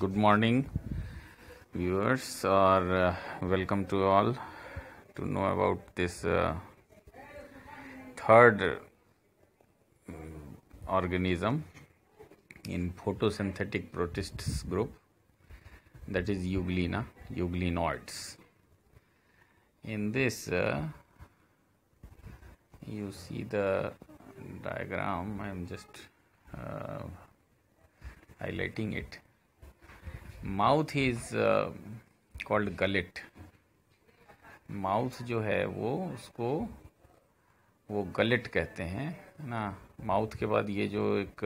good morning viewers or uh, welcome to all to know about this uh, third mm, organism in photosynthetic protists group that is euglena euglenoids in this uh, you see the diagram i am just uh, highlighting it mouth is called gullet mouth जो है वो उसको वो gullet कहते हैं ना mouth के बाद ये जो एक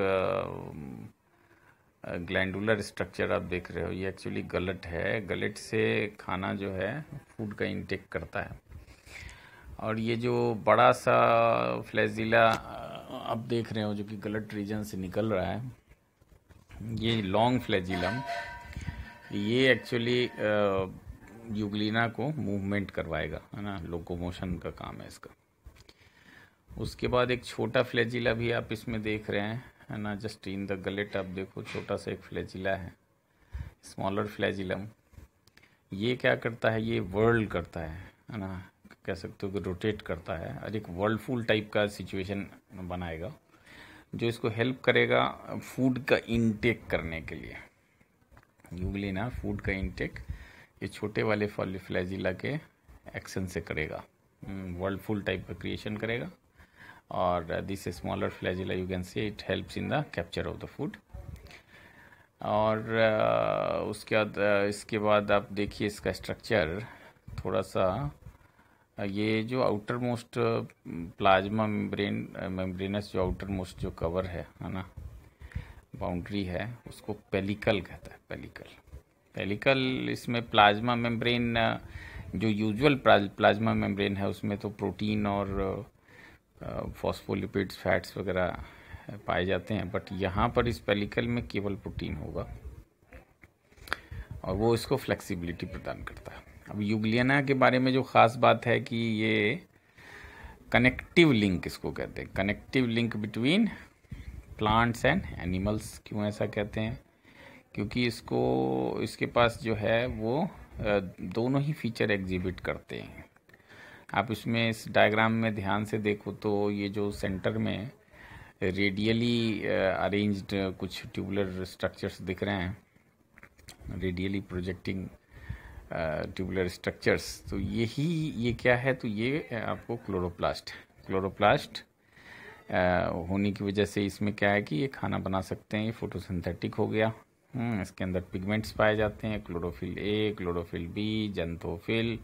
ग्लैंडुलर uh, स्ट्रक्चर uh, आप देख रहे हो ये एक्चुअली गलट है गलेट से खाना जो है फूड का इंटेक करता है और ये जो बड़ा सा फ्लैजिला uh, आप देख रहे हो जो कि गलट रीजन से निकल रहा है ये लॉन्ग फ्लैजिलम ये एक्चुअली यूगलिना को मूवमेंट करवाएगा है ना लोकोमोशन का काम है इसका उसके बाद एक छोटा फ्लैजिला भी आप इसमें देख रहे हैं है ना जस्ट इन द गलेट आप देखो छोटा सा एक फ्लैजिला है स्मॉलर फ्लैजिलम ये क्या करता है ये वर्ल्ड करता है है ना कह सकते हो कि रोटेट करता है और एक वर्ल्डफुल टाइप का सिचुएशन बनाएगा जो इसको हेल्प करेगा फूड का इनटेक करने के लिए यूग्लिना फूड का इंटेक ये छोटे वाले फॉलिफ्लाइजिला फ्लैजिला के एक्शन से करेगा वर्ल्ड फूल टाइप का क्रिएशन करेगा और this smaller flagella you can see it helps in the capture of the food और uh, उसके बाद uh, इसके बाद आप देखिए इसका स्ट्रक्चर थोड़ा सा uh, ये जो outer most plasma membrane membranes जो आउटर मोस्ट जो कवर है है ना बाउंड्री है उसको पेलिकल कहता है पेलिकल पेलिकल इसमें प्लाज्मा मेम्ब्रेन जो यूजुअल प्लाज्मा मेम्ब्रेन है उसमें तो प्रोटीन और फॉस्फोलिपिड्स फैट्स वगैरह पाए जाते हैं बट यहाँ पर इस पेलिकल में केवल प्रोटीन होगा और वो इसको फ्लेक्सिबिलिटी प्रदान करता है अब यूग्लियना के बारे में जो ख़ास बात है कि ये कनेक्टिव लिंक इसको कहते हैं connective link between plants and animals क्यों ऐसा कहते हैं क्योंकि इसको इसके पास जो है वो दोनों ही फीचर एग्जिबिट करते हैं आप इसमें इस डायग्राम में ध्यान से देखो तो ये जो सेंटर में रेडियली अरेंज्ड कुछ ट्यूबुलर स्ट्रक्चर्स दिख रहे हैं रेडियली प्रोजेक्टिंग ट्यूबुलर स्ट्रक्चर्स तो यही ये क्या है तो ये आपको क्लोरोप्लास्ट क्लोरोप्लास्ट होने की वजह से इसमें क्या है कि ये खाना बना सकते हैं ये फोटोसिंथेटिक हो गया हम्म, इसके अंदर पिगमेंट्स पाए जाते हैं chlorophyll A chlorophyll B xanthophyll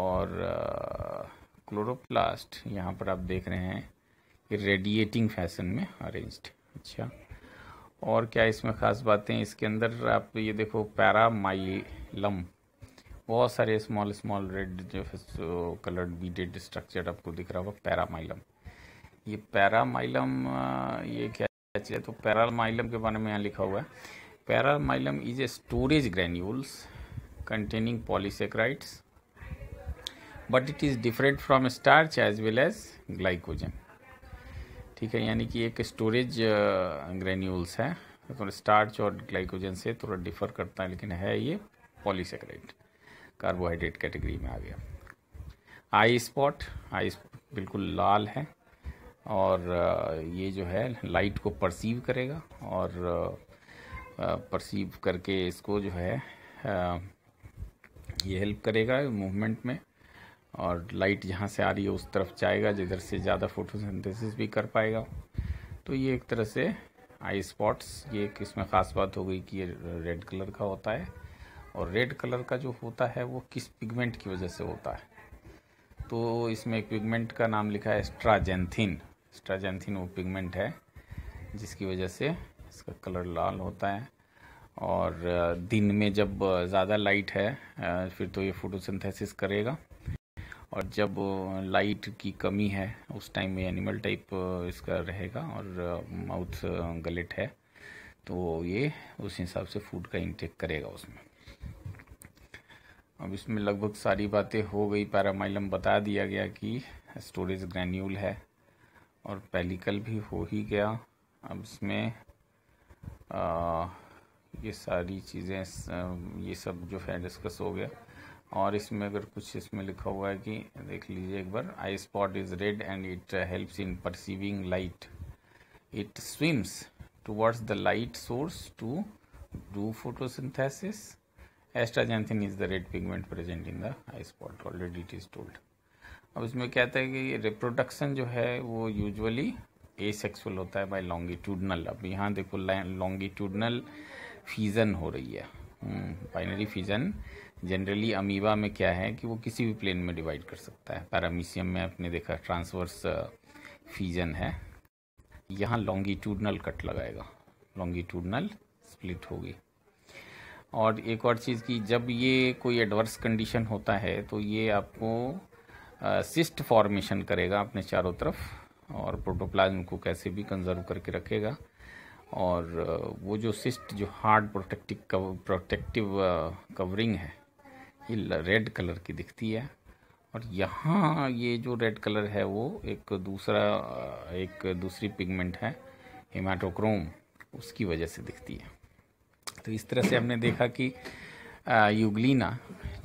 और क्लोरोप्लास्ट यहाँ पर आप देख रहे हैं कि रेडिएटिंग फैशन में अरेंज्ड अच्छा और क्या इसमें ख़ास बातें इसके अंदर आप ये देखो पैरामाइलम बहुत सारे स्मॉल स्मॉल रेड जो कलर्ड बीडेड स्ट्रक्चर आपको दिख रहा होगा पैरामाइलम ये पैरामाइलम ये क्या चीज़ तो पैरामाइलम के बारे में यहाँ लिखा हुआ है paramylon is a storage granules containing polysaccharides but it is different from starch as well as glycogen ठीक है यानी कि एक स्टोरेज ग्रेन्यूल्स है थोड़ा स्टार्च और ग्लाइकोजन से थोड़ा डिफर करता है लेकिन है ये पॉलीसेक्राइड कार्बोहाइड्रेट कैटेगरी में आ गया आई स्पॉट आई स्पॉट बिल्कुल लाल है और ये जो है लाइट को परसीव करेगा और परसीव करके इसको जो है ये हेल्प करेगा मूवमेंट में और लाइट जहाँ से आ रही है उस तरफ जाएगा जिधर से ज़्यादा फोटोसिंथेसिस भी कर पाएगा तो ये एक तरह से आई स्पॉट्स ये एक इसमें ख़ास बात हो गई कि ये रेड कलर का होता है और रेड कलर का जो होता है वो किस पिगमेंट की वजह से होता है तो इसमें एक पिगमेंट का नाम लिखा है एस्ट्राजेंथिन स्ट्राजेंथिन वो पिगमेंट है जिसकी वजह से इसका कलर लाल होता है और दिन में जब ज़्यादा लाइट है फिर तो ये फोटोसिंथेसिस करेगा और जब लाइट की कमी है उस टाइम में एनिमल टाइप इसका रहेगा और माउथ गलेट है तो ये उस हिसाब से फूड का इंटेक करेगा उसमें अब इसमें लगभग सारी बातें हो गई पैरामाइलम बता दिया गया कि स्टोरेज ग्रैन्यूल है और पेलिकल भी हो ही गया अब इसमें आ, ये सारी चीज़ें ये सब जो है डिस्कस हो गया और इसमें अगर कुछ इसमें लिखा हुआ है कि देख लीजिए एक बार eye spot is red and it helps in perceiving light it swims towards the light source to do photosynthesis astaxanthin is the red pigment present in the eye spot already it is told अब इसमें कहते है कि reproduction जो है वो usually ए sexual होता है बाई लॉन्गिट्यूडनल अब यहाँ देखो लॉन्गिट्यूडनल फीजन हो रही है बाइनरी फीजन जनरली अमीबा में क्या है कि वो किसी भी प्लेन में डिवाइड कर सकता है पैरामीशियम में आपने देखा ट्रांसवर्स फीजन uh, है यहाँ लॉन्गिट्यूडनल कट लगाएगा लॉन्गिट्यूडनल स्प्लिट होगी और एक और चीज़ की जब ये कोई एडवर्स कंडीशन होता है तो ये आपको सिस्ट फॉर्मेशन करेगा अपने चारों तरफ और प्रोटोप्लाज्म को कैसे भी कंजर्व करके रखेगा और वो जो सिस्ट जो हार्ड प्रोटेक्टिव प्रोटेक्टिव कवरिंग है ये रेड कलर की दिखती है और यहाँ ये जो रेड कलर है वो एक दूसरा एक दूसरी पिगमेंट है हेमाटोक्रोम उसकी वजह से दिखती है तो इस तरह से हमने देखा कि युगलिना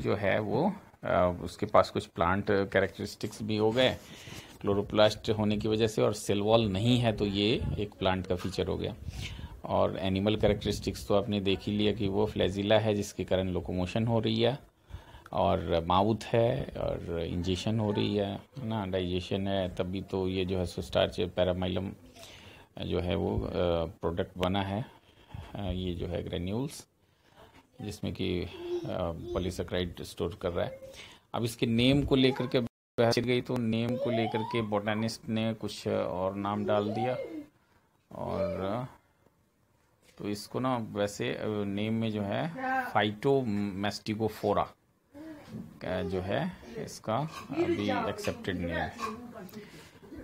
जो है वो उसके पास कुछ प्लांट कैरेक्टरिस्टिक्स भी हो गए क्लोरोप्लास्ट होने की वजह से और सेल वॉल नहीं है तो ये एक प्लांट का फीचर हो गया और एनिमल कैरेक्टरिस्टिक्स तो आपने देख ही लिया कि वो फ्लैजिला है जिसके कारण लोकोमोशन हो रही है और माउथ है और इंजेशन हो रही है ना डाइजेशन है तभी तो ये जो है सुस्टार्च पैरामाइलम जो है वो प्रोडक्ट बना है ये जो है ग्रेन्यूल्स जिसमें कि पॉलीसेक्राइड स्टोर कर रहा है अब इसके नेम को लेकर के बहस गई तो नेम को लेकर के बोटानिस्ट ने कुछ और नाम डाल दिया और तो इसको ना वैसे नेम में जो है फाइटो मेस्टिकोफोरा जो है इसका अभी एक्सेप्टेड नेम है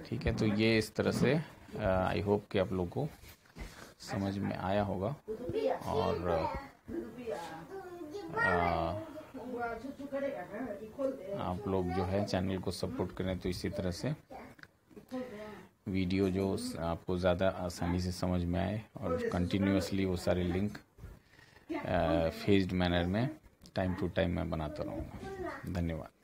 ठीक है तो ये इस तरह से आई होप कि आप लोगों को समझ में आया होगा और आप लोग जो है चैनल को सपोर्ट करें तो इसी तरह से वीडियो जो आपको ज़्यादा आसानी से समझ में आए और कंटिन्यूसली वो सारे लिंक फेज्ड मैनर में टाइम टू टाइम मैं बनाता रहूँगा धन्यवाद